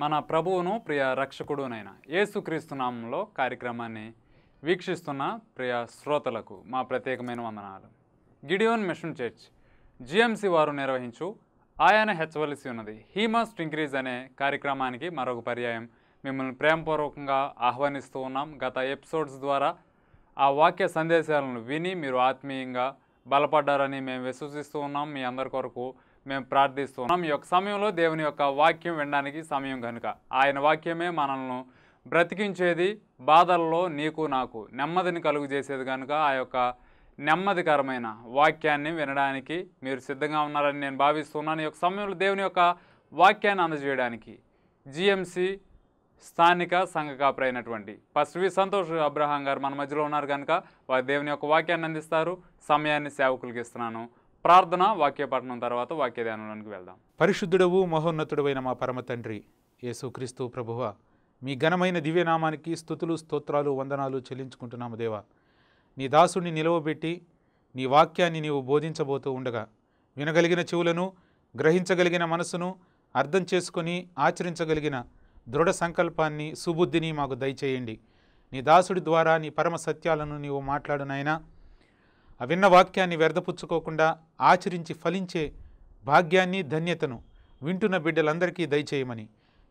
మన ప్రభువును ప్రియ రక్షకుడునైన నామంలో కార్యక్రమాన్ని వీక్షిస్తున్న ప్రియ శ్రోతలకు మా ప్రత్యేకమైన వందనాలు గిడియోన్ మిషన్ చర్చ్ జిఎంసి వారు నిర్వహించు ఆయన హెచ్చవలసి ఉన్నది హీ మస్ట్ ఇంక్రీజ్ అనే కార్యక్రమానికి మరొక పర్యాయం మిమ్మల్ని ప్రేమపూర్వకంగా ఆహ్వానిస్తూ ఉన్నాం గత ఎపిసోడ్స్ ద్వారా ఆ వాక్య సందేశాలను విని మీరు ఆత్మీయంగా బలపడ్డారని మేము విశ్వసిస్తూ ఉన్నాం మీ అందరి కొరకు మేము ప్రార్థిస్తున్నాం ఈ యొక్క సమయంలో దేవుని యొక్క వాక్యం వినడానికి సమయం కనుక ఆయన వాక్యమే మనల్ని బ్రతికించేది బాధల్లో నీకు నాకు నెమ్మదిని కలుగు చేసేది కనుక ఆ యొక్క నెమ్మదికరమైన వాక్యాన్ని వినడానికి మీరు సిద్ధంగా ఉన్నారని నేను భావిస్తున్నాను ఈ యొక్క సమయంలో దేవుని యొక్క వాక్యాన్ని అందజేయడానికి జిఎంసి స్థానిక సంఘ అయినటువంటి పస్వి సంతోష్ అబ్రహాం గారు మన మధ్యలో ఉన్నారు కనుక వారు దేవుని యొక్క వాక్యాన్ని అందిస్తారు సమయాన్ని సేవకులకి ఇస్తున్నాను ప్రార్థన వాక్యపఠనం తర్వాత ధ్యానంలోనికి వెళ్దాం పరిశుద్ధుడవు మహోన్నతుడవైన మా పరమ తండ్రి యేసుక్రీస్తు ప్రభువ మీ ఘనమైన దివ్యనామానికి స్థుతులు స్తోత్రాలు వందనాలు చెల్లించుకుంటున్నాము దేవా నీ దాసుని నిలవబెట్టి నీ వాక్యాన్ని నీవు బోధించబోతూ ఉండగా వినగలిగిన చెవులను గ్రహించగలిగిన మనసును అర్థం చేసుకొని ఆచరించగలిగిన దృఢ సంకల్పాన్ని సుబుద్ధిని మాకు దయచేయండి నీ దాసుడి ద్వారా నీ పరమ సత్యాలను నీవు మాట్లాడునైనా విన్న వాక్యాన్ని వ్యర్థపుచ్చుకోకుండా ఆచరించి ఫలించే భాగ్యాన్ని ధన్యతను వింటున్న బిడ్డలందరికీ దయచేయమని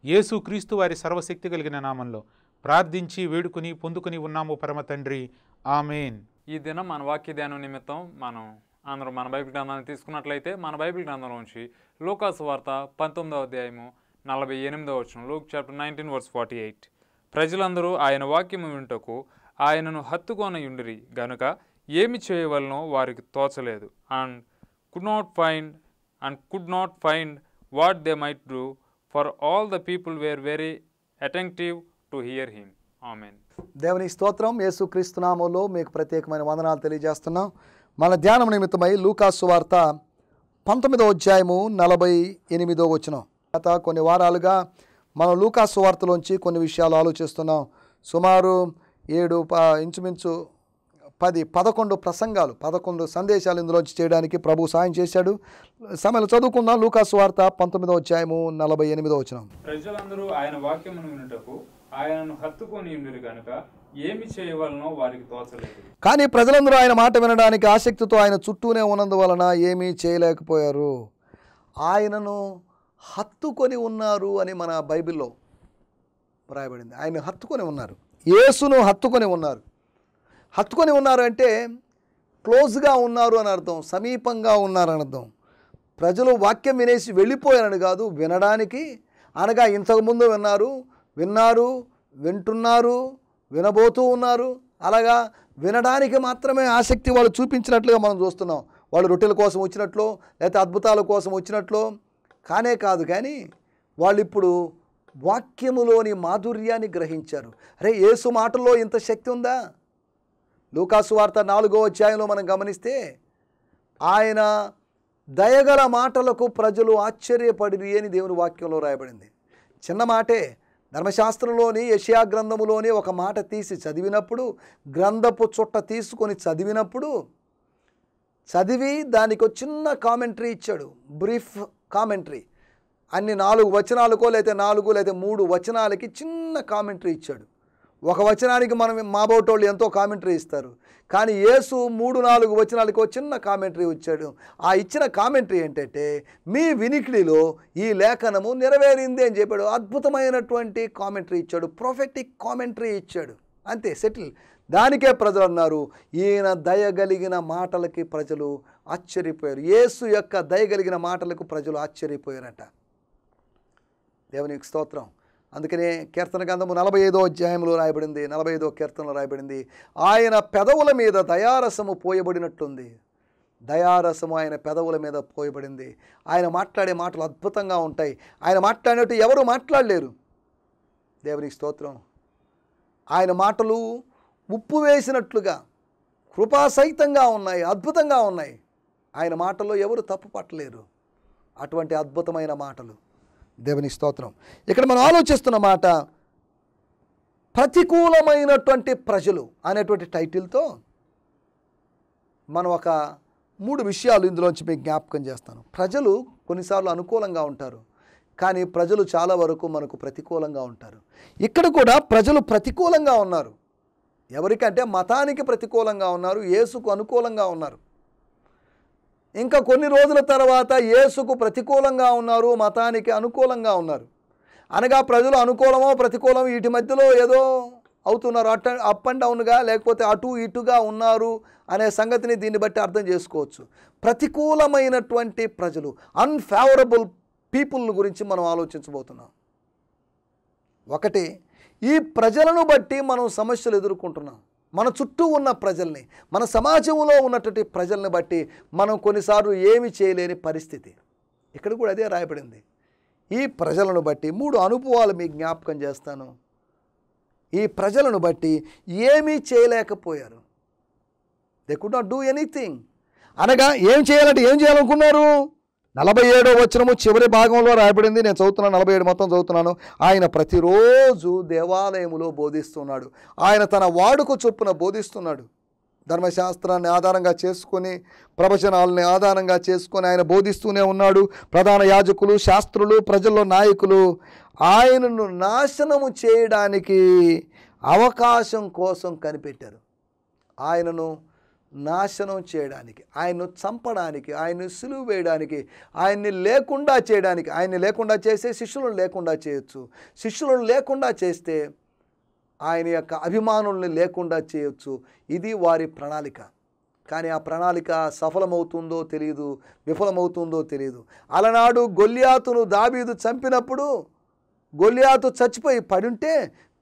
యేసు క్రీస్తు వారి సర్వశక్తి కలిగిన నామంలో ప్రార్థించి వేడుకుని పొందుకుని ఉన్నాము పరమ తండ్రి ఆమెన్ ఈ దినం మన వాక్య ధ్యానం నిమిత్తం మనం అందరూ మన బైబిల్ గ్రంథాన్ని తీసుకున్నట్లయితే మన బైబిల్ గ్రంథంలో నుంచి లోకాసు వార్త పంతొమ్మిదవ అధ్యాయము నలభై ఎనిమిదవ వచ్చిన Luke chapter nineteen verse forty eight ప్రజలందరూ ఆయన వాక్యము వింటకు ఆయనను హత్తుకోనయుండిరి గనుక ఏమి చేయవలనో వారికి తోచలేదు and could not find and could not find what they might do for all the people were very attentive to hear him ఆమెన్ దేవుని స్తోత్రం యేసు క్రీస్తునామంలో మీకు ప్రత్యేకమైన వందనాలు తెలియజేస్తున్నాం మన ధ్యానం నిమిత్తమై లూకాసు వార్త పంతొమ్మిదో అధ్యాయము నలభై ఎనిమిదో వచ్చిన గత కొన్ని వారాలుగా మనం లూకాసు వార్తలోంచి కొన్ని విషయాలు ఆలోచిస్తున్నాం సుమారు ఏడు ఇంచుమించు పది పదకొండు ప్రసంగాలు పదకొండు సందేశాలు ఇందులోంచి చేయడానికి ప్రభు సాయం చేశాడు సమయంలో చదువుకుందాం లూకాస్ వార్త పంతొమ్మిదో అధ్యాయము నలభై ఎనిమిదో వచ్చిన ప్రజలందరూ ఆయన వాక్యమును ఆయనను హత్తుకొని కనుక ఏమి చేయవలనో వారికి తోచలేదు కానీ ప్రజలందరూ ఆయన మాట వినడానికి ఆసక్తితో ఆయన చుట్టూనే ఉన్నందువలన ఏమీ చేయలేకపోయారు ఆయనను హత్తుకొని ఉన్నారు అని మన బైబిల్లో రాయబడింది ఆయన హత్తుకొని ఉన్నారు యేసును హత్తుకొని ఉన్నారు హత్తుకొని ఉన్నారు అంటే క్లోజ్గా ఉన్నారు అని అర్థం సమీపంగా ఉన్నారు అని అర్థం ప్రజలు వాక్యం వినేసి వెళ్ళిపోయారని కాదు వినడానికి అనగా ఇంతకుముందు విన్నారు విన్నారు వింటున్నారు వినబోతూ ఉన్నారు అలాగా వినడానికి మాత్రమే ఆసక్తి వాళ్ళు చూపించినట్లుగా మనం చూస్తున్నాం వాళ్ళు రొట్టెల కోసం వచ్చినట్లు లేకపోతే అద్భుతాల కోసం వచ్చినట్లు కానే కాదు కానీ వాళ్ళు ఇప్పుడు వాక్యములోని మాధుర్యాన్ని గ్రహించారు అరే ఏసు మాటల్లో ఇంత శక్తి ఉందా వార్త నాలుగో అధ్యాయంలో మనం గమనిస్తే ఆయన దయగల మాటలకు ప్రజలు ఆశ్చర్యపడి అని దేవుని వాక్యంలో రాయబడింది చిన్న మాటే ధర్మశాస్త్రంలోని యషియా గ్రంథములోని ఒక మాట తీసి చదివినప్పుడు గ్రంథపు చుట్ట తీసుకొని చదివినప్పుడు చదివి దానికి చిన్న కామెంటరీ ఇచ్చాడు బ్రీఫ్ కామెంటరీ అన్ని నాలుగు వచనాలకో లేకపోతే నాలుగు లేకపోతే మూడు వచనాలకి చిన్న కామెంటరీ ఇచ్చాడు ఒక వచనానికి మనం మాబోటోళ్ళు ఎంతో కామెంటరీ ఇస్తారు కానీ యేసు మూడు నాలుగు వచనాలకు చిన్న కామెంటరీ వచ్చాడు ఆ ఇచ్చిన కామెంటరీ ఏంటంటే మీ వినికిడిలో ఈ లేఖనము నెరవేరింది అని చెప్పాడు అద్భుతమైనటువంటి కామెంటరీ ఇచ్చాడు ప్రొఫెటిక్ కామెంటరీ ఇచ్చాడు అంతే సెటిల్ దానికే ప్రజలు అన్నారు ఈయన దయగలిగిన మాటలకి ప్రజలు ఆశ్చర్యపోయారు యేసు యొక్క దయగలిగిన మాటలకు ప్రజలు ఆశ్చర్యపోయారట దేవునికి స్తోత్రం అందుకనే కీర్తన గ్రంథము నలభై ఐదో అధ్యాయంలో రాయబడింది నలభై ఐదో కీర్తనలో రాయబడింది ఆయన పెదవుల మీద దయారసము పోయబడినట్టుంది దయారసము ఆయన పెదవుల మీద పోయబడింది ఆయన మాట్లాడే మాటలు అద్భుతంగా ఉంటాయి ఆయన మాట్లాడినట్టు ఎవరు మాట్లాడలేరు దేవునికి స్తోత్రం ఆయన మాటలు ఉప్పు వేసినట్లుగా కృపాసహితంగా ఉన్నాయి అద్భుతంగా ఉన్నాయి ఆయన మాటల్లో ఎవరు తప్పు పట్టలేరు అటువంటి అద్భుతమైన మాటలు దేవుని స్తోత్రం ఇక్కడ మనం ఆలోచిస్తున్న మాట ప్రతికూలమైనటువంటి ప్రజలు అనేటువంటి టైటిల్తో మనం ఒక మూడు విషయాలు ఇందులోంచి మీకు జ్ఞాపకం చేస్తాను ప్రజలు కొన్నిసార్లు అనుకూలంగా ఉంటారు కానీ ప్రజలు చాలా వరకు మనకు ప్రతికూలంగా ఉంటారు ఇక్కడ కూడా ప్రజలు ప్రతికూలంగా ఉన్నారు ఎవరికంటే మతానికి ప్రతికూలంగా ఉన్నారు యేసుకు అనుకూలంగా ఉన్నారు ఇంకా కొన్ని రోజుల తర్వాత యేసుకు ప్రతికూలంగా ఉన్నారు మతానికి అనుకూలంగా ఉన్నారు అనగా ప్రజలు అనుకూలమో ప్రతికూలం వీటి మధ్యలో ఏదో అవుతున్నారు అట్ అప్ అండ్ డౌన్గా లేకపోతే అటు ఇటుగా ఉన్నారు అనే సంగతిని దీన్ని బట్టి అర్థం చేసుకోవచ్చు ప్రతికూలమైనటువంటి ప్రజలు అన్ఫేవరబుల్ పీపుల్ గురించి మనం ఆలోచించబోతున్నాం ఒకటి ఈ ప్రజలను బట్టి మనం సమస్యలు ఎదుర్కొంటున్నాం మన చుట్టూ ఉన్న ప్రజల్ని మన సమాజంలో ఉన్నటువంటి ప్రజల్ని బట్టి మనం కొన్నిసార్లు ఏమి చేయలేని పరిస్థితి ఇక్కడ కూడా అదే రాయబడింది ఈ ప్రజలను బట్టి మూడు అనుభవాలు మీకు జ్ఞాపకం చేస్తాను ఈ ప్రజలను బట్టి ఏమీ చేయలేకపోయారు they could not do anything అనగా ఏం చేయాలంటే ఏం చేయాలనుకున్నారు నలభై ఏడో వచనము చివరి భాగంలో రాయబడింది నేను చదువుతున్నాను నలభై ఏడు మొత్తం చదువుతున్నాను ఆయన ప్రతిరోజు దేవాలయములో బోధిస్తున్నాడు ఆయన తన వాడుకు చొప్పున బోధిస్తున్నాడు ధర్మశాస్త్రాన్ని ఆధారంగా చేసుకొని ప్రవచనాలని ఆధారంగా చేసుకొని ఆయన బోధిస్తూనే ఉన్నాడు ప్రధాన యాజకులు శాస్త్రులు ప్రజల్లో నాయకులు ఆయనను నాశనము చేయడానికి అవకాశం కోసం కనిపెట్టారు ఆయనను నాశనం చేయడానికి ఆయన్ను చంపడానికి ఆయన్ని సులువు వేయడానికి ఆయన్ని లేకుండా చేయడానికి ఆయన్ని లేకుండా చేస్తే శిష్యులను లేకుండా చేయొచ్చు శిష్యులను లేకుండా చేస్తే ఆయన యొక్క అభిమానుల్ని లేకుండా చేయొచ్చు ఇది వారి ప్రణాళిక కానీ ఆ ప్రణాళిక సఫలమవుతుందో తెలియదు విఫలమవుతుందో తెలియదు అలనాడు గొల్లియాతును దాబీదు చంపినప్పుడు గొల్లియాతు చచ్చిపోయి పడుంటే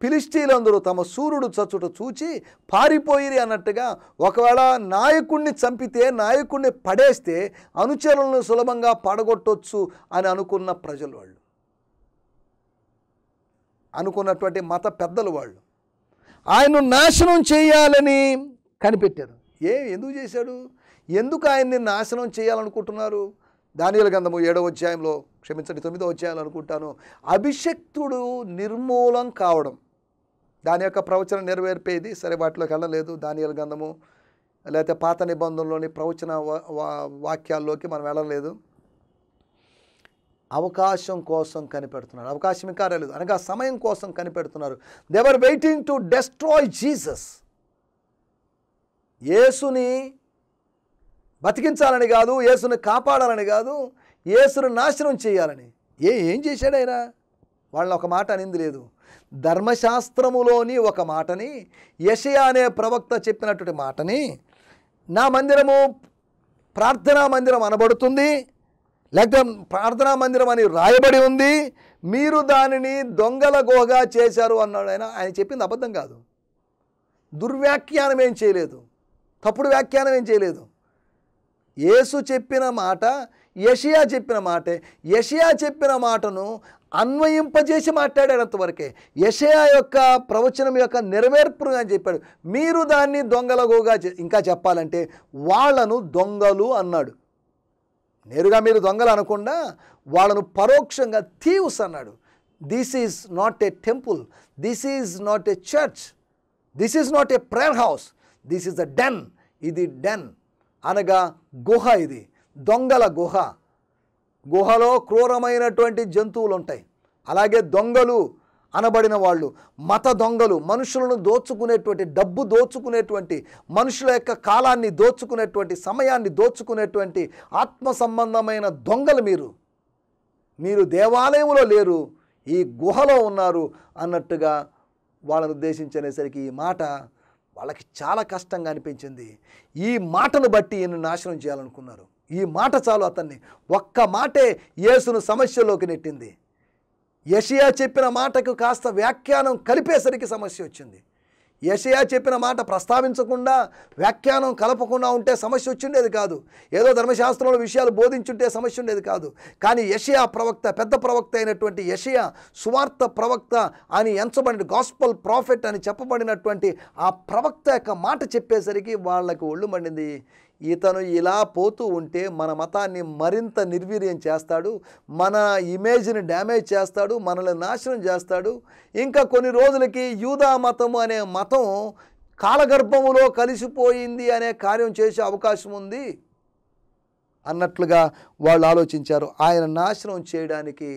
ఫిలిస్టీలందరూ తమ సూర్యుడు చచ్చుట చూచి పారిపోయిరి అన్నట్టుగా ఒకవేళ నాయకుణ్ణి చంపితే నాయకుణ్ణి పడేస్తే అనుచరులను సులభంగా పడగొట్టొచ్చు అని అనుకున్న ప్రజలు వాళ్ళు అనుకున్నటువంటి మత పెద్దలు వాళ్ళు ఆయన్ను నాశనం చేయాలని కనిపెట్టారు ఏ ఎందుకు చేశాడు ఎందుకు ఆయన్ని నాశనం చేయాలనుకుంటున్నారు దానియల గంధము ఏడవ అధ్యాయంలో క్షమించండి తొమ్మిదో అధ్యాయంలో అనుకుంటాను అభిషక్తుడు నిర్మూలం కావడం దాని యొక్క ప్రవచనం నెరవేర్పేది సరే వాటిలోకి వెళ్ళలేదు దానియల గంధము లేకపోతే పాత నిబంధనలోని ప్రవచన వాక్యాల్లోకి మనం వెళ్ళలేదు అవకాశం కోసం కనిపెడుతున్నారు అవకాశం ఇంకా రాలేదు అనగా సమయం కోసం కనిపెడుతున్నారు they were waiting to destroy Jesus యేసుని బతికించాలని కాదు యేసుని కాపాడాలని కాదు యేసును నాశనం చేయాలని ఏ ఏం చేశాడైనా వాళ్ళని ఒక మాట అనింది లేదు ధర్మశాస్త్రములోని ఒక మాటని యషయ అనే ప్రవక్త చెప్పినటువంటి మాటని నా మందిరము ప్రార్థనా మందిరం అనబడుతుంది లేకపోతే ప్రార్థనా మందిరం అని రాయబడి ఉంది మీరు దానిని దొంగల గోగా చేశారు అన్నాడు ఆయన ఆయన చెప్పింది అబద్ధం కాదు దుర్వ్యాఖ్యానం ఏం చేయలేదు తప్పుడు వ్యాఖ్యానం ఏం చేయలేదు యేసు చెప్పిన మాట యషియా చెప్పిన మాటే యషియా చెప్పిన మాటను అన్వయింపజేసి మాట్లాడాడు అంతవరకే యషయా యొక్క ప్రవచనం యొక్క నెరవేర్పును అని చెప్పాడు మీరు దాన్ని దొంగలగోగా ఇంకా చెప్పాలంటే వాళ్ళను దొంగలు అన్నాడు నేరుగా మీరు దొంగలు అనకుండా వాళ్ళను పరోక్షంగా థీవ్స్ అన్నాడు this is not a temple this is not a church this is not a prayer house this is the den ఇది డెన్ అనగా గుహ ఇది దొంగల గుహ గుహలో క్రూరమైనటువంటి జంతువులు ఉంటాయి అలాగే దొంగలు అనబడిన వాళ్ళు మత దొంగలు మనుషులను దోచుకునేటువంటి డబ్బు దోచుకునేటువంటి మనుషుల యొక్క కాలాన్ని దోచుకునేటువంటి సమయాన్ని దోచుకునేటువంటి ఆత్మ సంబంధమైన దొంగలు మీరు మీరు దేవాలయంలో లేరు ఈ గుహలో ఉన్నారు అన్నట్టుగా వాళ్ళను ఉద్దేశించనేసరికి ఈ మాట వాళ్ళకి చాలా కష్టంగా అనిపించింది ఈ మాటను బట్టి ఈయన నాశనం చేయాలనుకున్నారు ఈ మాట చాలు అతన్ని ఒక్క మాటే యేసును సమస్యలోకి నెట్టింది యషియా చెప్పిన మాటకు కాస్త వ్యాఖ్యానం కలిపేసరికి సమస్య వచ్చింది యషయా చెప్పిన మాట ప్రస్తావించకుండా వ్యాఖ్యానం కలపకుండా ఉంటే సమస్య వచ్చిండేది కాదు ఏదో ధర్మశాస్త్రంలో విషయాలు బోధించుంటే సమస్య ఉండేది కాదు కానీ యషయా ప్రవక్త పెద్ద ప్రవక్త అయినటువంటి యషయా సువార్త ప్రవక్త అని ఎంచబడిన గాస్పల్ ప్రాఫిట్ అని చెప్పబడినటువంటి ఆ ప్రవక్త యొక్క మాట చెప్పేసరికి వాళ్ళకి ఒళ్ళు మండింది ఇతను ఇలా పోతూ ఉంటే మన మతాన్ని మరింత నిర్వీర్యం చేస్తాడు మన ఇమేజ్ని డ్యామేజ్ చేస్తాడు మనల్ని నాశనం చేస్తాడు ఇంకా కొన్ని రోజులకి యూదా మతం అనే మతం కాలగర్భములో కలిసిపోయింది అనే కార్యం చేసే అవకాశం ఉంది అన్నట్లుగా వాళ్ళు ఆలోచించారు ఆయన నాశనం చేయడానికి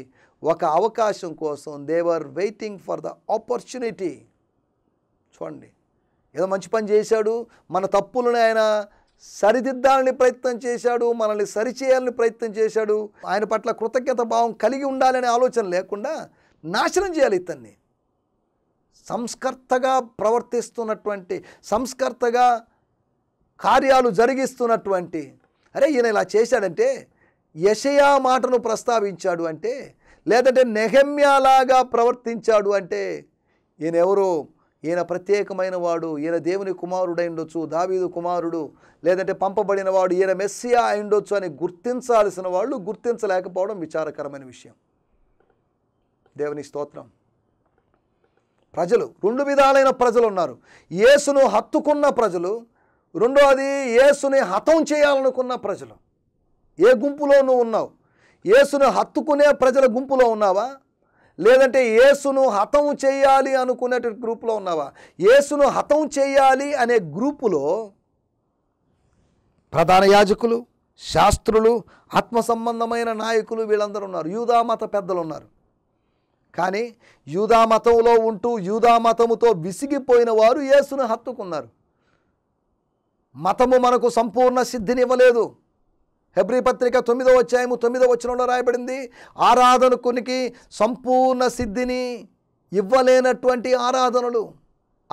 ఒక అవకాశం కోసం they were waiting for the opportunity చూడండి ఏదో మంచి పని చేశాడు మన తప్పులను ఆయన సరిదిద్దాలని ప్రయత్నం చేశాడు మనల్ని సరిచేయాలని ప్రయత్నం చేశాడు ఆయన పట్ల కృతజ్ఞత భావం కలిగి ఉండాలనే ఆలోచన లేకుండా నాశనం చేయాలి ఇతన్ని సంస్కర్తగా ప్రవర్తిస్తున్నటువంటి సంస్కర్తగా కార్యాలు జరిగిస్తున్నటువంటి అరే ఈయన ఇలా చేశాడంటే యషయా మాటను ప్రస్తావించాడు అంటే లేదంటే నెహమ్యాలాగా ప్రవర్తించాడు అంటే ఈయన ఎవరో ఈయన ప్రత్యేకమైన వాడు ఈయన దేవుని కుమారుడు ఉండొచ్చు దావీదు కుమారుడు లేదంటే పంపబడిన వాడు ఈయన మెస్సియా అయి ఉండొచ్చు అని గుర్తించాల్సిన వాళ్ళు గుర్తించలేకపోవడం విచారకరమైన విషయం దేవుని స్తోత్రం ప్రజలు రెండు విధాలైన ప్రజలు ఉన్నారు యేసును హత్తుకున్న ప్రజలు అది యేసుని హతం చేయాలనుకున్న ప్రజలు ఏ గుంపులో నువ్వు ఉన్నావు యేసును హత్తుకునే ప్రజల గుంపులో ఉన్నావా లేదంటే యేసును హతం చేయాలి అనుకునే గ్రూపులో ఉన్నావా యేసును హతం చేయాలి అనే గ్రూపులో ప్రధాన యాజకులు శాస్త్రులు ఆత్మ సంబంధమైన నాయకులు వీళ్ళందరూ ఉన్నారు యూదామత పెద్దలు ఉన్నారు కానీ యూదామతంలో ఉంటూ యూదామతముతో విసిగిపోయిన వారు యేసును హత్తుకున్నారు మతము మనకు సంపూర్ణ సిద్ధినివ్వలేదు హెబ్రి పత్రిక తొమ్మిదో అధ్యాయము తొమ్మిదో వచనంలో రాయబడింది ఆరాధనకునికి సంపూర్ణ సిద్ధిని ఇవ్వలేనటువంటి ఆరాధనలు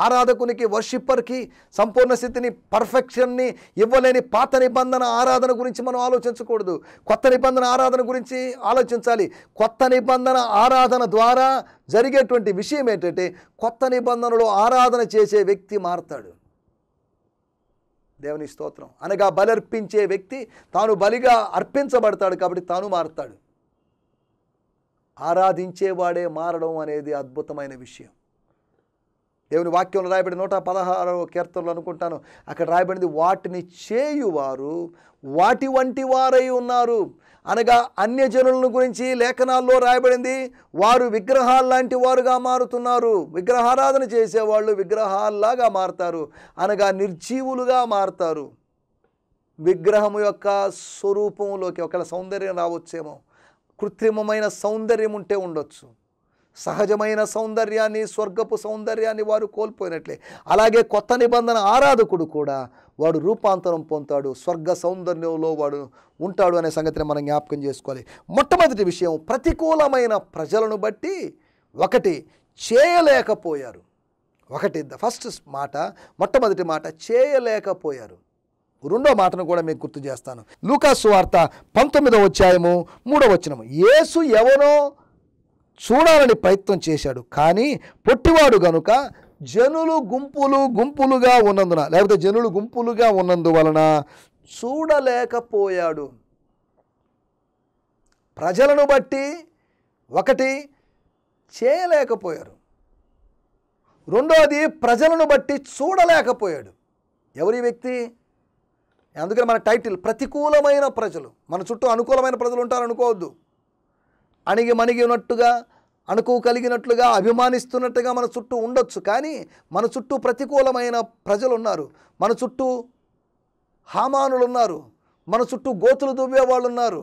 ఆరాధకునికి వర్షిప్పర్కి సంపూర్ణ స్థితిని పర్ఫెక్షన్ని ఇవ్వలేని పాత నిబంధన ఆరాధన గురించి మనం ఆలోచించకూడదు కొత్త నిబంధన ఆరాధన గురించి ఆలోచించాలి కొత్త నిబంధన ఆరాధన ద్వారా జరిగేటువంటి విషయం ఏంటంటే కొత్త నిబంధనలో ఆరాధన చేసే వ్యక్తి మారుతాడు దేవుని స్తోత్రం అనగా బలర్పించే వ్యక్తి తాను బలిగా అర్పించబడతాడు కాబట్టి తాను మారుతాడు ఆరాధించేవాడే మారడం అనేది అద్భుతమైన విషయం దేవుని వాక్యంలో రాయబడి నూట పదహారవ కీర్తనలు అనుకుంటాను అక్కడ రాయబడింది వాటిని చేయువారు వాటి వంటి వారై ఉన్నారు అనగా అన్యజనులను గురించి లేఖనాల్లో రాయబడింది వారు విగ్రహాలు లాంటి వారుగా మారుతున్నారు విగ్రహారాధన చేసేవాళ్ళు విగ్రహాల్లాగా మారుతారు అనగా నిర్జీవులుగా మారుతారు విగ్రహము యొక్క స్వరూపంలోకి ఒకవేళ సౌందర్యం రావచ్చేమో కృత్రిమమైన సౌందర్యం ఉంటే ఉండొచ్చు సహజమైన సౌందర్యాన్ని స్వర్గపు సౌందర్యాన్ని వారు కోల్పోయినట్లే అలాగే కొత్త నిబంధన ఆరాధకుడు కూడా వాడు రూపాంతరం పొందుతాడు స్వర్గ సౌందర్యంలో వాడు ఉంటాడు అనే సంగతిని మనం జ్ఞాపకం చేసుకోవాలి మొట్టమొదటి విషయం ప్రతికూలమైన ప్రజలను బట్టి ఒకటి చేయలేకపోయారు ఒకటి ద ఫస్ట్ మాట మొట్టమొదటి మాట చేయలేకపోయారు రెండో మాటను కూడా మీకు గుర్తు చేస్తాను లూకాసు వార్త పంతొమ్మిదవ అధ్యాయము మూడో వచ్చినము యేసు ఎవరో చూడాలని ప్రయత్నం చేశాడు కానీ పొట్టివాడు గనుక జనులు గుంపులు గుంపులుగా ఉన్నందున లేకపోతే జనులు గుంపులుగా ఉన్నందువలన చూడలేకపోయాడు ప్రజలను బట్టి ఒకటి చేయలేకపోయారు రెండోది ప్రజలను బట్టి చూడలేకపోయాడు ఎవరి వ్యక్తి అందుకని మన టైటిల్ ప్రతికూలమైన ప్రజలు మన చుట్టూ అనుకూలమైన ప్రజలు ఉంటారనుకోవద్దు అణిగి మణిగి ఉన్నట్టుగా కలిగినట్లుగా అభిమానిస్తున్నట్టుగా మన చుట్టూ ఉండొచ్చు కానీ మన చుట్టూ ప్రతికూలమైన ప్రజలు ఉన్నారు మన చుట్టూ హామానులు ఉన్నారు మన చుట్టూ గోతులు వాళ్ళు ఉన్నారు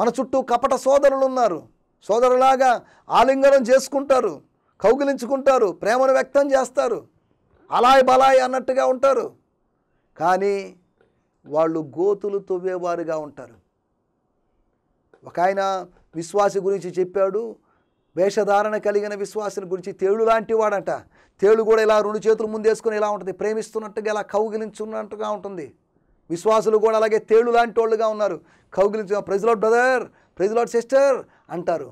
మన చుట్టూ కపట సోదరులు ఉన్నారు సోదరులాగా ఆలింగనం చేసుకుంటారు కౌగిలించుకుంటారు ప్రేమను వ్యక్తం చేస్తారు అలాయ్ బలాయ్ అన్నట్టుగా ఉంటారు కానీ వాళ్ళు గోతులు తవ్వేవారుగా ఉంటారు ఒక ఆయన విశ్వాసి గురించి చెప్పాడు వేషధారణ కలిగిన విశ్వాసుని గురించి తేడు లాంటి వాడంట తేడు కూడా ఇలా రెండు చేతులు ముందేసుకుని ఇలా ఉంటుంది ప్రేమిస్తున్నట్టుగా ఇలా కౌగిలించున్నట్టుగా ఉంటుంది విశ్వాసులు కూడా అలాగే తేళ్ళు లాంటి వాళ్ళుగా ఉన్నారు కౌగిలించు ప్రెజలాడ్ బ్రదర్ ప్రెజలాడ్ సిస్టర్ అంటారు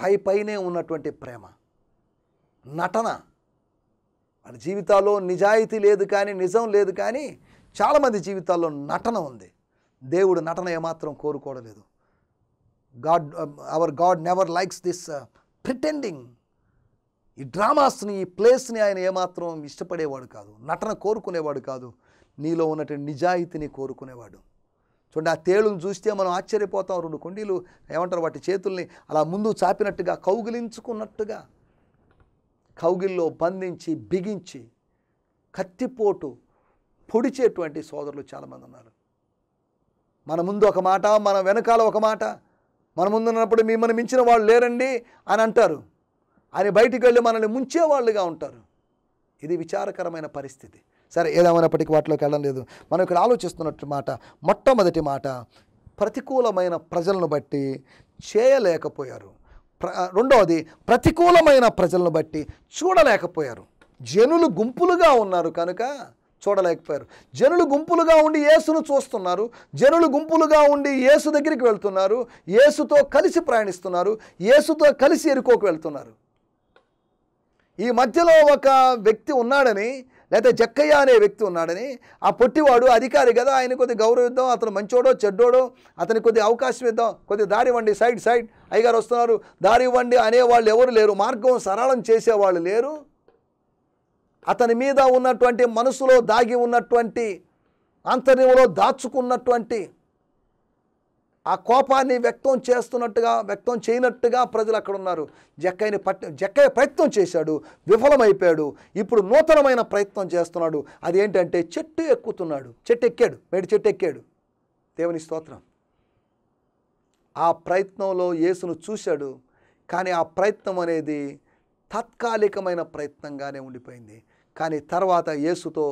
పై పైనే ఉన్నటువంటి ప్రేమ నటన వాళ్ళ జీవితాల్లో నిజాయితీ లేదు కానీ నిజం లేదు కానీ చాలామంది జీవితాల్లో నటన ఉంది దేవుడు నటన ఏమాత్రం కోరుకోవడం లేదు God our God never likes this pretending ఈ డ్రామాస్ని ఈ ప్లేస్ని ఆయన ఏమాత్రం ఇష్టపడేవాడు కాదు నటన కోరుకునేవాడు కాదు నీలో ఉన్నటువంటి నిజాయితీని కోరుకునేవాడు చూడండి ఆ తేలును చూస్తే మనం ఆశ్చర్యపోతాం రెండు కొండీలు ఏమంటారు వాటి చేతుల్ని అలా ముందు చాపినట్టుగా కౌగిలించుకున్నట్టుగా కౌగిల్లో బంధించి బిగించి కత్తిపోటు పొడిచేటువంటి సోదరులు చాలామంది ఉన్నారు మన ముందు ఒక మాట మన వెనకాల ఒక మాట మన ముందున్నప్పుడు మిమ్మల్ని మించిన వాళ్ళు లేరండి అని అంటారు ఆయన బయటికి వెళ్ళి మనల్ని ముంచేవాళ్ళుగా ఉంటారు ఇది విచారకరమైన పరిస్థితి సరే ఏదేమైనప్పటికీ వాటిలోకి వెళ్ళడం లేదు మనం ఇక్కడ ఆలోచిస్తున్నట్టు మాట మొట్టమొదటి మాట ప్రతికూలమైన ప్రజలను బట్టి చేయలేకపోయారు ప్ర రెండవది ప్రతికూలమైన ప్రజలను బట్టి చూడలేకపోయారు జనులు గుంపులుగా ఉన్నారు కనుక చూడలేకపోయారు జనులు గుంపులుగా ఉండి యేసును చూస్తున్నారు జనులు గుంపులుగా ఉండి యేసు దగ్గరికి వెళ్తున్నారు యేసుతో కలిసి ప్రయాణిస్తున్నారు యేసుతో కలిసి ఎరుకోకు వెళ్తున్నారు ఈ మధ్యలో ఒక వ్యక్తి ఉన్నాడని లేకపోతే జక్కయ్య అనే వ్యక్తి ఉన్నాడని ఆ పొట్టివాడు అధికారి కదా ఆయన కొద్ది గౌరవిద్దాం అతను మంచోడో చెడ్డోడో అతని కొద్ది అవకాశం ఇద్దాం కొద్ది దారి ఇవ్వండి సైడ్ సైడ్ అయ్యగారు వస్తున్నారు దారి ఇవ్వండి అనేవాళ్ళు ఎవరు లేరు మార్గం సరళం చేసేవాళ్ళు లేరు అతని మీద ఉన్నటువంటి మనసులో దాగి ఉన్నటువంటి అంతర్యంలో దాచుకున్నటువంటి ఆ కోపాన్ని వ్యక్తం చేస్తున్నట్టుగా వ్యక్తం చేయనట్టుగా ప్రజలు అక్కడ ఉన్నారు జక్కయ్యని పట్ జక్కయ్య ప్రయత్నం చేశాడు విఫలమైపోయాడు ఇప్పుడు నూతనమైన ప్రయత్నం చేస్తున్నాడు అది ఏంటంటే చెట్టు ఎక్కుతున్నాడు చెట్టు ఎక్కాడు మేడి చెట్టు ఎక్కాడు దేవుని స్తోత్రం ఆ ప్రయత్నంలో యేసును చూశాడు కానీ ఆ ప్రయత్నం అనేది తాత్కాలికమైన ప్రయత్నంగానే ఉండిపోయింది కానీ తర్వాత యేసుతో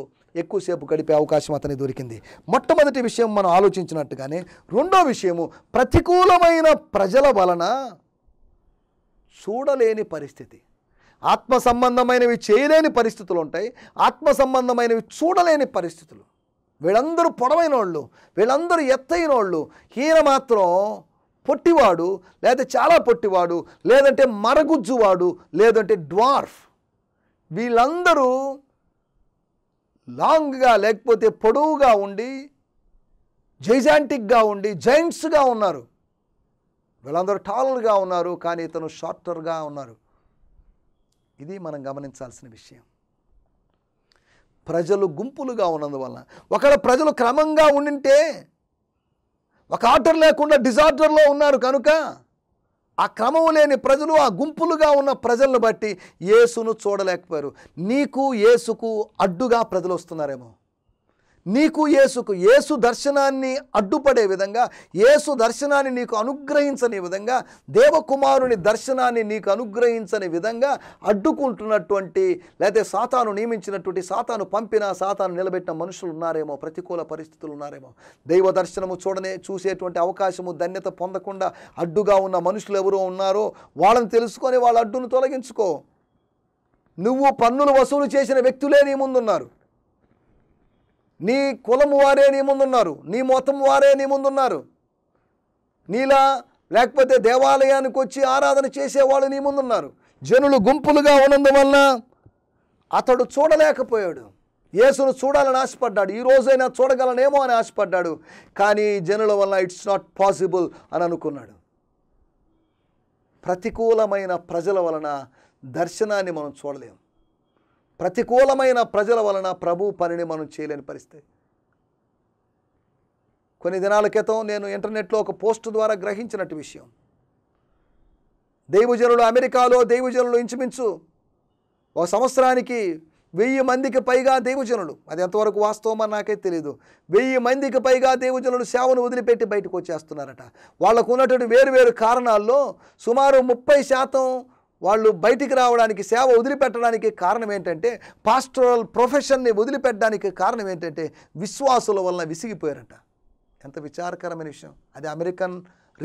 ఎక్కువసేపు గడిపే అవకాశం అతనికి దొరికింది మొట్టమొదటి విషయం మనం ఆలోచించినట్టుగానే రెండో విషయము ప్రతికూలమైన ప్రజల వలన చూడలేని పరిస్థితి ఆత్మ సంబంధమైనవి చేయలేని పరిస్థితులు ఉంటాయి ఆత్మ సంబంధమైనవి చూడలేని పరిస్థితులు వీళ్ళందరూ పొడవైన వాళ్ళు వీళ్ళందరూ ఎత్తైన వాళ్ళు ఈయన మాత్రం పొట్టివాడు లేదా చాలా పొట్టివాడు లేదంటే మరగుజ్జువాడు లేదంటే డ్వార్ఫ్ వీళ్ళందరూ లాంగ్గా లేకపోతే పొడవుగా ఉండి జైజాంటిక్గా ఉండి జైంట్స్గా ఉన్నారు వీళ్ళందరూ టాలర్గా ఉన్నారు కానీ ఇతను షార్టర్గా ఉన్నారు ఇది మనం గమనించాల్సిన విషయం ప్రజలు గుంపులుగా ఉన్నందువలన ఒకవేళ ప్రజలు క్రమంగా ఉండింటే ఒక ఆర్డర్ లేకుండా డిజార్డర్లో ఉన్నారు కనుక ఆ క్రమం లేని ప్రజలు ఆ గుంపులుగా ఉన్న ప్రజలను బట్టి యేసును చూడలేకపోయారు నీకు యేసుకు అడ్డుగా ప్రజలు వస్తున్నారేమో నీకు యేసుకు యేసు దర్శనాన్ని అడ్డుపడే విధంగా యేసు దర్శనాన్ని నీకు అనుగ్రహించని విధంగా దేవకుమారుని దర్శనాన్ని నీకు అనుగ్రహించని విధంగా అడ్డుకుంటున్నటువంటి లేదా సాతాను నియమించినటువంటి సాతాను పంపిన సాతాను నిలబెట్టిన మనుషులు ఉన్నారేమో ప్రతికూల పరిస్థితులు ఉన్నారేమో దైవ దర్శనము చూడనే చూసేటువంటి అవకాశము ధన్యత పొందకుండా అడ్డుగా ఉన్న మనుషులు ఎవరో ఉన్నారో వాళ్ళని తెలుసుకొని వాళ్ళ అడ్డును తొలగించుకో నువ్వు పన్నులు వసూలు చేసిన వ్యక్తులే నీ ముందున్నారు నీ కులం వారే నీ ముందున్నారు నీ మొత్తం వారే నీ ముందున్నారు నీలా లేకపోతే దేవాలయానికి వచ్చి ఆరాధన చేసేవాళ్ళు నీ ముందున్నారు జనులు గుంపులుగా ఉన్నందువల్ల అతడు చూడలేకపోయాడు యేసును చూడాలని ఆశపడ్డాడు ఈ రోజైనా చూడగలనేమో అని ఆశపడ్డాడు కానీ జనుల వల్ల ఇట్స్ నాట్ పాసిబుల్ అని అనుకున్నాడు ప్రతికూలమైన ప్రజల వలన దర్శనాన్ని మనం చూడలేము ప్రతికూలమైన ప్రజల వలన ప్రభు పనిని మనం చేయలేని పరిస్థితి కొన్ని దినాల క్రితం నేను ఇంటర్నెట్లో ఒక పోస్ట్ ద్వారా గ్రహించినట్టు విషయం దైవజనులు అమెరికాలో దైవజనులు ఇంచుమించు ఒక సంవత్సరానికి వెయ్యి మందికి పైగా దైవజనులు అది ఎంతవరకు వాస్తవమో నాకే తెలియదు వెయ్యి మందికి పైగా దైవజనులు సేవను వదిలిపెట్టి బయటకు వచ్చేస్తున్నారట వాళ్లకు ఉన్నటువంటి వేరు వేరు కారణాల్లో సుమారు ముప్పై శాతం వాళ్ళు బయటికి రావడానికి సేవ వదిలిపెట్టడానికి కారణం ఏంటంటే పాస్టరల్ ప్రొఫెషన్ని వదిలిపెట్టడానికి కారణం ఏంటంటే విశ్వాసుల వలన విసిగిపోయారట ఎంత విచారకరమైన విషయం అది అమెరికన్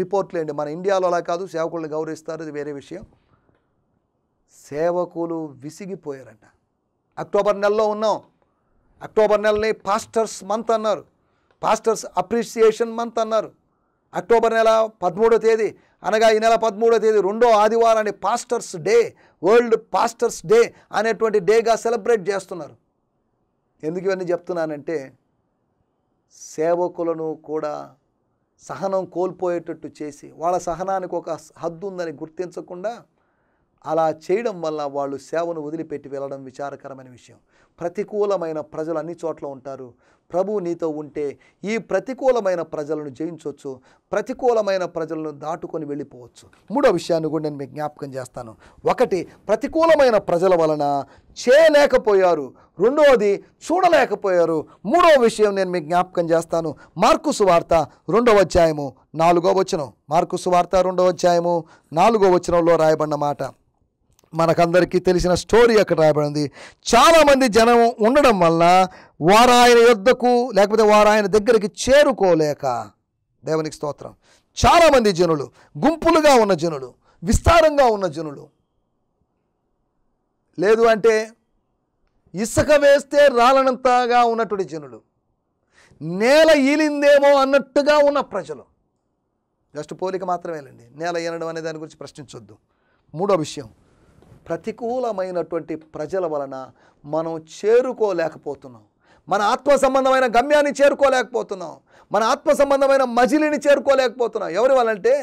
రిపోర్ట్లు అండి మన ఇండియాలో అలా కాదు సేవకులను గౌరవిస్తారు అది వేరే విషయం సేవకులు విసిగిపోయారట అక్టోబర్ నెలలో ఉన్నాం అక్టోబర్ నెలని పాస్టర్స్ మంత్ అన్నారు పాస్టర్స్ అప్రిసియేషన్ మంత్ అన్నారు అక్టోబర్ నెల పదమూడో తేదీ అనగా ఈ నెల పదమూడో తేదీ రెండో ఆదివారాన్ని pastors day world pastors day అనేటువంటి డేగా సెలబ్రేట్ చేస్తున్నారు ఎందుకు ఇవన్నీ చెప్తున్నానంటే సేవకులను కూడా సహనం కోల్పోయేటట్టు చేసి వాళ్ళ సహనానికి ఒక హద్దు ఉందని గుర్తించకుండా అలా చేయడం వల్ల వాళ్ళు సేవను వదిలిపెట్టి వెళ్ళడం విచారకరమైన విషయం ప్రతికూలమైన ప్రజలు అన్ని చోట్ల ఉంటారు ప్రభు నీతో ఉంటే ఈ ప్రతికూలమైన ప్రజలను జయించవచ్చు ప్రతికూలమైన ప్రజలను దాటుకొని వెళ్ళిపోవచ్చు మూడో విషయాన్ని కూడా నేను మీకు జ్ఞాపకం చేస్తాను ఒకటి ప్రతికూలమైన ప్రజల వలన చేయలేకపోయారు రెండవది చూడలేకపోయారు మూడో విషయం నేను మీకు జ్ఞాపకం చేస్తాను మార్కు సువార్త రెండవ అధ్యాయము నాలుగో వచనం మార్కు సువార్త రెండవ అధ్యాయము నాలుగో వచనంలో రాయబడిన మాట మనకందరికీ తెలిసిన స్టోరీ అక్కడ రాయబడింది చాలామంది జనం ఉండడం వల్ల వారు ఆయన లేకపోతే వారు ఆయన దగ్గరికి చేరుకోలేక దేవునికి స్తోత్రం చాలామంది జనులు గుంపులుగా ఉన్న జనులు విస్తారంగా ఉన్న జనులు లేదు అంటే ఇసుక వేస్తే రాలనంతగా ఉన్నటువంటి జనులు నేల ఈలిందేమో అన్నట్టుగా ఉన్న ప్రజలు జస్ట్ పోలిక మాత్రమేనండి నేల ఈనడం అనే దాని గురించి ప్రశ్నించొద్దు మూడో విషయం ప్రతికూలమైనటువంటి ప్రజల వలన మనం చేరుకోలేకపోతున్నాం మన ఆత్మ సంబంధమైన గమ్యాన్ని చేరుకోలేకపోతున్నాం మన ఆత్మ సంబంధమైన మజిలిని చేరుకోలేకపోతున్నాం ఎవరి వలంటే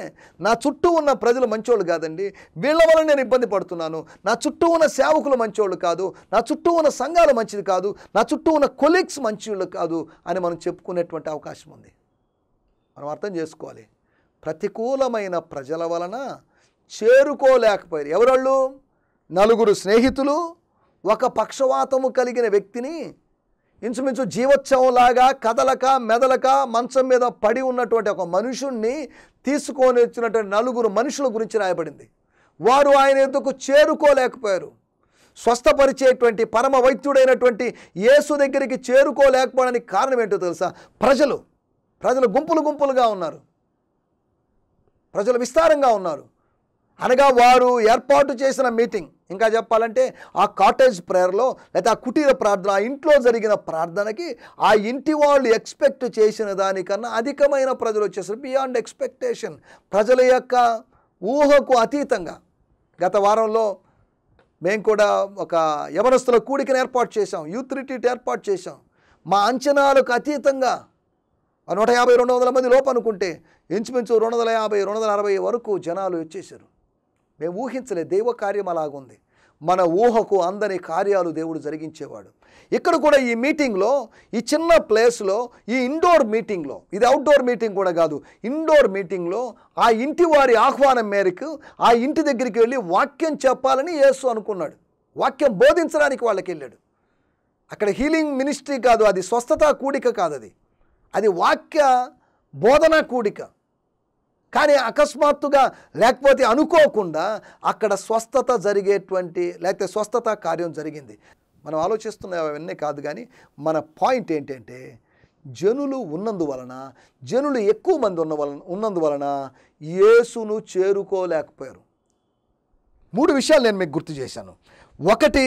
నా చుట్టూ ఉన్న ప్రజలు మంచోళ్ళు కాదండి వీళ్ళ వల్ల నేను ఇబ్బంది పడుతున్నాను నా చుట్టూ ఉన్న సేవకులు మంచోళ్ళు కాదు నా చుట్టూ ఉన్న సంఘాలు మంచిది కాదు నా చుట్టూ ఉన్న కొలీగ్స్ మంచివాళ్ళు కాదు అని మనం చెప్పుకునేటువంటి అవకాశం ఉంది మనం అర్థం చేసుకోవాలి ప్రతికూలమైన ప్రజల వలన చేరుకోలేకపోయారు ఎవరోళ్ళు నలుగురు స్నేహితులు ఒక పక్షవాతము కలిగిన వ్యక్తిని ఇంచుమించు జీవోత్సవంలాగా కదలక మెదలక మంచం మీద పడి ఉన్నటువంటి ఒక మనుషుణ్ణి తీసుకొని వచ్చినటువంటి నలుగురు మనుషుల గురించి రాయబడింది వారు ఆయన ఎందుకు చేరుకోలేకపోయారు స్వస్థపరిచేటువంటి పరమ వైద్యుడైనటువంటి యేసు దగ్గరికి చేరుకోలేకపోవడానికి కారణం ఏంటో తెలుసా ప్రజలు ప్రజలు గుంపులు గుంపులుగా ఉన్నారు ప్రజలు విస్తారంగా ఉన్నారు అనగా వారు ఏర్పాటు చేసిన మీటింగ్ ఇంకా చెప్పాలంటే ఆ కాటేజ్ ప్రేయర్లో లేదా ఆ కుటీర ప్రార్థన ఆ ఇంట్లో జరిగిన ప్రార్థనకి ఆ ఇంటి వాళ్ళు ఎక్స్పెక్ట్ చేసిన దానికన్నా అధికమైన ప్రజలు వచ్చేసారు బియాండ్ ఎక్స్పెక్టేషన్ ప్రజల యొక్క ఊహకు అతీతంగా గత వారంలో మేము కూడా ఒక యవనస్తుల కూడికను ఏర్పాటు చేశాం యూత్ రిట్రీట్ ఏర్పాటు చేశాం మా అంచనాలకు అతీతంగా నూట యాభై రెండు వందల మంది లోపు అనుకుంటే ఇంచుమించు రెండు వందల యాభై రెండు వందల అరవై వరకు జనాలు వచ్చేసారు మేము ఊహించలే దైవ కార్యం అలాగుంది మన ఊహకు అందని కార్యాలు దేవుడు జరిగించేవాడు ఇక్కడ కూడా ఈ మీటింగ్లో ఈ చిన్న ప్లేస్లో ఈ ఇండోర్ మీటింగ్లో ఇది అవుట్డోర్ మీటింగ్ కూడా కాదు ఇండోర్ మీటింగ్లో ఆ ఇంటి వారి ఆహ్వానం మేరకు ఆ ఇంటి దగ్గరికి వెళ్ళి వాక్యం చెప్పాలని యేసు అనుకున్నాడు వాక్యం బోధించడానికి వాళ్ళకి వెళ్ళాడు అక్కడ హీలింగ్ మినిస్ట్రీ కాదు అది స్వస్థత కూడిక కాదు అది అది వాక్య బోధన కూడిక కానీ అకస్మాత్తుగా లేకపోతే అనుకోకుండా అక్కడ స్వస్థత జరిగేటువంటి లేకపోతే స్వస్థత కార్యం జరిగింది మనం ఆలోచిస్తున్న అవన్నీ కాదు కానీ మన పాయింట్ ఏంటంటే జనులు ఉన్నందువలన జనులు ఎక్కువ మంది ఉన్న వలన ఉన్నందువలన యేసును చేరుకోలేకపోయారు మూడు విషయాలు నేను మీకు గుర్తు చేశాను ఒకటి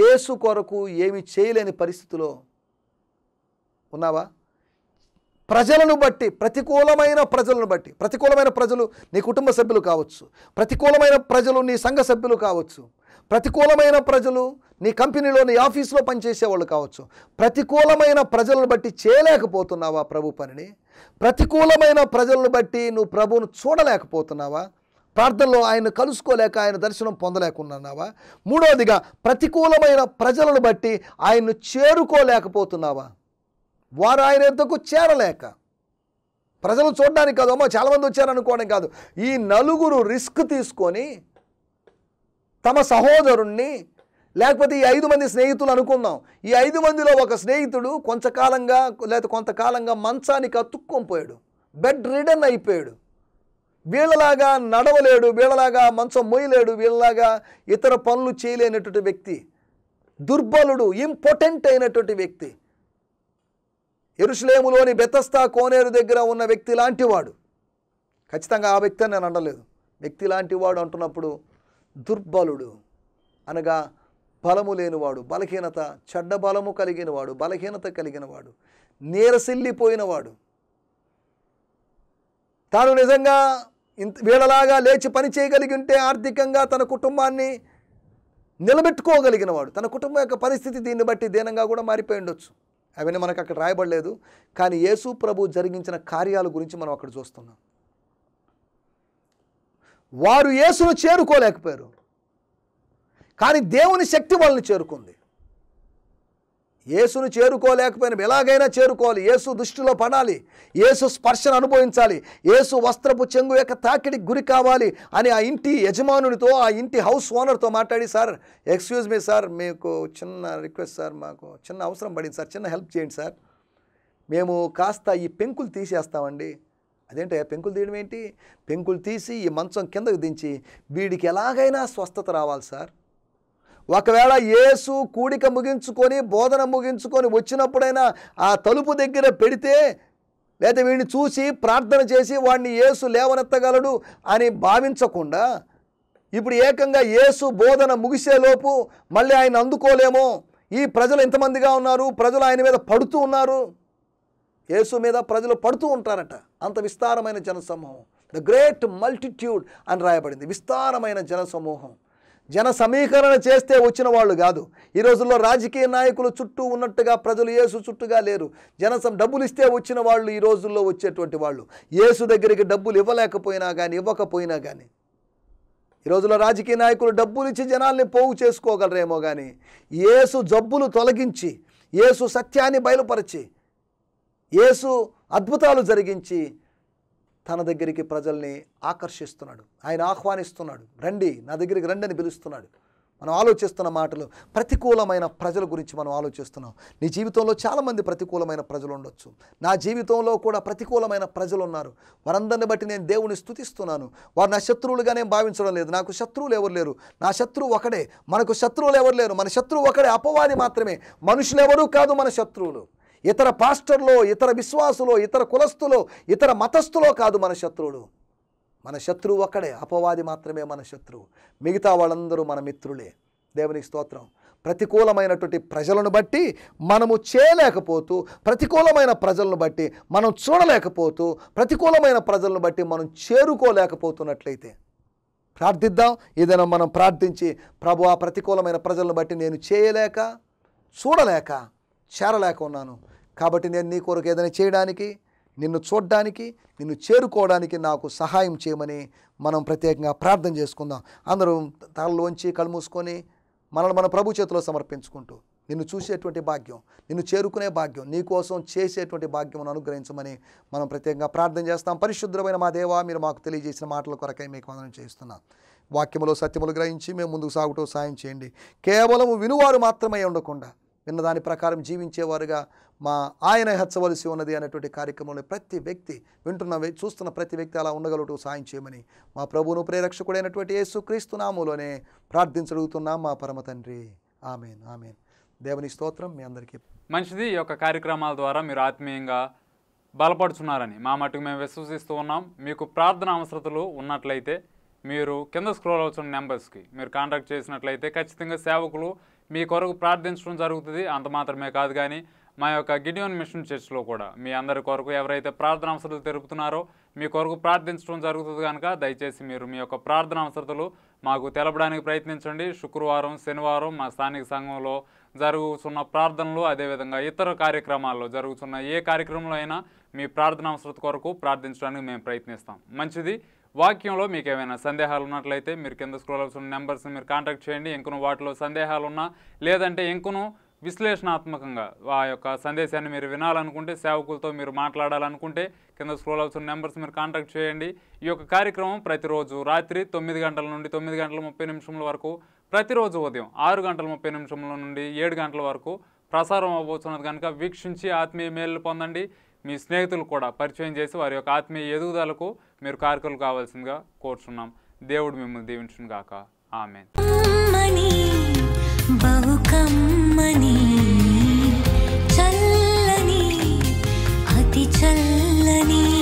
యేసు కొరకు ఏమి చేయలేని పరిస్థితిలో ఉన్నావా ప్రజలను బట్టి ప్రతికూలమైన ప్రజలను బట్టి ప్రతికూలమైన ప్రజలు నీ కుటుంబ సభ్యులు కావచ్చు ప్రతికూలమైన ప్రజలు నీ సంఘ సభ్యులు కావచ్చు ప్రతికూలమైన ప్రజలు నీ కంపెనీలో నీ ఆఫీస్లో పనిచేసేవాళ్ళు కావచ్చు ప్రతికూలమైన ప్రజలను బట్టి చేయలేకపోతున్నావా ప్రభు పనిని ప్రతికూలమైన ప్రజలను బట్టి నువ్వు ప్రభువును చూడలేకపోతున్నావా ప్రార్థనలో ఆయన కలుసుకోలేక ఆయన దర్శనం పొందలేకున్నావా మూడవదిగా ప్రతికూలమైన ప్రజలను బట్టి ఆయన్ను చేరుకోలేకపోతున్నావా వారు ఆయన ఎంతకు చేరలేక ప్రజలు చూడడానికి కాదు అమ్మో చాలామంది వచ్చారనుకోవడం కాదు ఈ నలుగురు రిస్క్ తీసుకొని తమ సహోదరుణ్ణి లేకపోతే ఈ ఐదు మంది స్నేహితులు అనుకుందాం ఈ ఐదు మందిలో ఒక స్నేహితుడు కొంతకాలంగా లేకపోతే కొంతకాలంగా మంచానికి అతుక్కొని బెడ్ రిడన్ అయిపోయాడు వీళ్ళలాగా నడవలేడు వీళ్ళలాగా మంచం మొయ్యలేడు వీళ్ళలాగా ఇతర పనులు చేయలేనటువంటి వ్యక్తి దుర్బలుడు ఇంపార్టెంట్ అయినటువంటి వ్యక్తి ఎరుషులేములోని బెతస్తా కోనేరు దగ్గర ఉన్న వ్యక్తి లాంటివాడు ఖచ్చితంగా ఆ వ్యక్తి నేను అనలేదు వ్యక్తి లాంటివాడు అంటున్నప్పుడు దుర్బలుడు అనగా బలము లేనివాడు బలహీనత చెడ్డ బలము కలిగినవాడు బలహీనత కలిగినవాడు నీరసిల్లిపోయినవాడు తాను నిజంగా ఇంత వీళ్ళలాగా లేచి పని చేయగలిగి ఉంటే ఆర్థికంగా తన కుటుంబాన్ని నిలబెట్టుకోగలిగినవాడు తన కుటుంబం యొక్క పరిస్థితి దీన్ని బట్టి దీనంగా కూడా మారిపోయి ఉండొచ్చు అవన్నీ మనకు అక్కడ రాయబడలేదు కానీ యేసు ప్రభు జరిగించిన కార్యాల గురించి మనం అక్కడ చూస్తున్నాం వారు యేసును చేరుకోలేకపోయారు కానీ దేవుని శక్తి వాళ్ళని చేరుకుంది యేసును చేరుకోలేకపోయినా ఎలాగైనా చేరుకోవాలి యేసు దృష్టిలో పడాలి యేసు స్పర్శను అనుభవించాలి యేసు వస్త్రపు చెంగు యొక్క తాకిడికి గురి కావాలి అని ఆ ఇంటి యజమానునితో ఆ ఇంటి హౌస్ ఓనర్తో మాట్లాడి సార్ ఎక్స్క్యూజ్ మీ సార్ మీకు చిన్న రిక్వెస్ట్ సార్ మాకు చిన్న అవసరం పడింది సార్ చిన్న హెల్ప్ చేయండి సార్ మేము కాస్త ఈ పెంకులు తీసేస్తామండి అదేంటే పెంకులు తీయడం ఏంటి పెంకులు తీసి ఈ మంచం కిందకు దించి వీడికి ఎలాగైనా స్వస్థత రావాలి సార్ ఒకవేళ యేసు కూడిక ముగించుకొని బోధన ముగించుకొని వచ్చినప్పుడైనా ఆ తలుపు దగ్గర పెడితే లేదా వీడిని చూసి ప్రార్థన చేసి వాడిని యేసు లేవనెత్తగలడు అని భావించకుండా ఇప్పుడు ఏకంగా యేసు బోధన ముగిసేలోపు మళ్ళీ ఆయన అందుకోలేమో ఈ ప్రజలు ఇంతమందిగా ఉన్నారు ప్రజలు ఆయన మీద పడుతూ ఉన్నారు యేసు మీద ప్రజలు పడుతూ ఉంటారట అంత విస్తారమైన జనసమూహం ద గ్రేట్ మల్టిట్యూడ్ అని రాయబడింది విస్తారమైన జనసమూహం జన సమీకరణ చేస్తే వచ్చిన వాళ్ళు కాదు ఈ రోజుల్లో రాజకీయ నాయకులు చుట్టూ ఉన్నట్టుగా ప్రజలు ఏసు చుట్టూగా లేరు జన డబ్బులు ఇస్తే వచ్చిన వాళ్ళు ఈ రోజుల్లో వచ్చేటువంటి వాళ్ళు ఏసు దగ్గరికి డబ్బులు ఇవ్వలేకపోయినా కానీ ఇవ్వకపోయినా కానీ ఈ రోజుల్లో రాజకీయ నాయకులు డబ్బులు ఇచ్చి జనాల్ని పోగు చేసుకోగలరేమో కానీ ఏసు జబ్బులు తొలగించి ఏసు సత్యాన్ని బయలుపరిచి ఏసు అద్భుతాలు జరిగించి తన దగ్గరికి ప్రజల్ని ఆకర్షిస్తున్నాడు ఆయన ఆహ్వానిస్తున్నాడు రండి నా దగ్గరికి రండి అని పిలుస్తున్నాడు మనం ఆలోచిస్తున్న మాటలు ప్రతికూలమైన ప్రజల గురించి మనం ఆలోచిస్తున్నాం నీ జీవితంలో చాలామంది ప్రతికూలమైన ప్రజలు ఉండొచ్చు నా జీవితంలో కూడా ప్రతికూలమైన ప్రజలు ఉన్నారు వారందరిని బట్టి నేను దేవుని స్థుతిస్తున్నాను వారు నా శత్రువులుగా నేను భావించడం లేదు నాకు శత్రువులు ఎవరు లేరు నా శత్రువు ఒకడే మనకు శత్రువులు ఎవరు లేరు మన శత్రువు ఒకడే అపవాది మాత్రమే మనుషులు ఎవరూ కాదు మన శత్రువులు ఇతర పాస్టర్లో ఇతర విశ్వాసులో ఇతర కులస్తులో ఇతర మతస్థులో కాదు మన శత్రువుడు మన శత్రువు ఒక్కడే అపవాది మాత్రమే మన శత్రువు మిగతా వాళ్ళందరూ మన మిత్రులే దేవునికి స్తోత్రం ప్రతికూలమైనటువంటి ప్రజలను బట్టి మనము చేయలేకపోతూ ప్రతికూలమైన ప్రజలను బట్టి మనం చూడలేకపోతూ ప్రతికూలమైన ప్రజలను బట్టి మనం చేరుకోలేకపోతున్నట్లయితే ప్రార్థిద్దాం ఏదైనా మనం ప్రార్థించి ప్రభు ఆ ప్రతికూలమైన ప్రజలను బట్టి నేను చేయలేక చూడలేక చేరలేక ఉన్నాను కాబట్టి నేను నీ కొరకు ఏదైనా చేయడానికి నిన్ను చూడడానికి నిన్ను చేరుకోవడానికి నాకు సహాయం చేయమని మనం ప్రత్యేకంగా ప్రార్థన చేసుకుందాం అందరూ తలలోంచి కళ్ళు మూసుకొని మనల్ని మన ప్రభు చేతిలో సమర్పించుకుంటూ నిన్ను చూసేటువంటి భాగ్యం నిన్ను చేరుకునే భాగ్యం నీ కోసం చేసేటువంటి భాగ్యం అనుగ్రహించమని మనం ప్రత్యేకంగా ప్రార్థన చేస్తాం పరిశుద్ధమైన మా దేవ మీరు మాకు తెలియజేసిన మాటల కొరకై మీకు వందనం చేస్తున్నాం వాక్యములో సత్యములు గ్రహించి మేము ముందుకు సాగుటో సాయం చేయండి కేవలం వినువారు మాత్రమే ఉండకుండా విన్నదాని ప్రకారం జీవించేవారుగా మా ఆయన హెచ్చవలసి ఉన్నది అనేటువంటి కార్యక్రమంలో ప్రతి వ్యక్తి వింటున్న చూస్తున్న ప్రతి వ్యక్తి అలా ఉండగలుగుతూ సాయం చేయమని మా ప్రభువును ప్రేరక్షకుడైనటువంటి యేసు నామములోనే ప్రార్థించగలుగుతున్నాం మా పరమ తండ్రి ఆమెన్ ఆమెన్ దేవుని స్తోత్రం మీ అందరికీ మంచిది ఈ యొక్క కార్యక్రమాల ద్వారా మీరు ఆత్మీయంగా బలపడుచున్నారని మా మటుకు మేము విశ్వసిస్తూ ఉన్నాం మీకు ప్రార్థన అవసరతలు ఉన్నట్లయితే మీరు కింద స్క్రోల్ అవుతున్న నెంబర్స్కి మీరు కాంటాక్ట్ చేసినట్లయితే ఖచ్చితంగా సేవకులు మీ కొరకు ప్రార్థించడం జరుగుతుంది అంత మాత్రమే కాదు కానీ మా యొక్క గిడియోన్ మిషన్ చర్చ్లో కూడా మీ అందరి కొరకు ఎవరైతే ప్రార్థన అవసరాలు తెలుపుతున్నారో మీ కొరకు ప్రార్థించడం జరుగుతుంది కనుక దయచేసి మీరు మీ యొక్క ప్రార్థన అవసరతలు మాకు తెలపడానికి ప్రయత్నించండి శుక్రవారం శనివారం మా స్థానిక సంఘంలో జరుగుతున్న ప్రార్థనలు అదేవిధంగా ఇతర కార్యక్రమాల్లో జరుగుతున్న ఏ కార్యక్రమంలో అయినా మీ ప్రార్థన అవసరత కొరకు ప్రార్థించడానికి మేము ప్రయత్నిస్తాం మంచిది వాక్యంలో మీకు ఏమైనా సందేహాలు ఉన్నట్లయితే మీరు కింద స్క్రోల్ అవుతున్న నెంబర్స్ని మీరు కాంటాక్ట్ చేయండి ఇంకొన వాటిలో సందేహాలు ఉన్నా లేదంటే ఇంకొను విశ్లేషణాత్మకంగా ఆ యొక్క సందేశాన్ని మీరు వినాలనుకుంటే సేవకులతో మీరు మాట్లాడాలనుకుంటే కింద స్క్రోల్ అవసరం నెంబర్స్ మీరు కాంటాక్ట్ చేయండి ఈ యొక్క కార్యక్రమం ప్రతిరోజు రాత్రి తొమ్మిది గంటల నుండి తొమ్మిది గంటల ముప్పై నిమిషంల వరకు ప్రతిరోజు ఉదయం ఆరు గంటల ముప్పై నిమిషముల నుండి ఏడు గంటల వరకు ప్రసారం అవ్వబోతున్నది కనుక వీక్షించి ఆత్మీయ మేలు పొందండి మీ స్నేహితులు కూడా పరిచయం చేసి వారి యొక్క ఆత్మీయ ఎదుగుదలకు మీరు కార్కులు కావాల్సిందిగా కోరుచున్నాం దేవుడు మిమ్మల్ని దీవించును గాక ఆమె చల్లని అతి చల్లని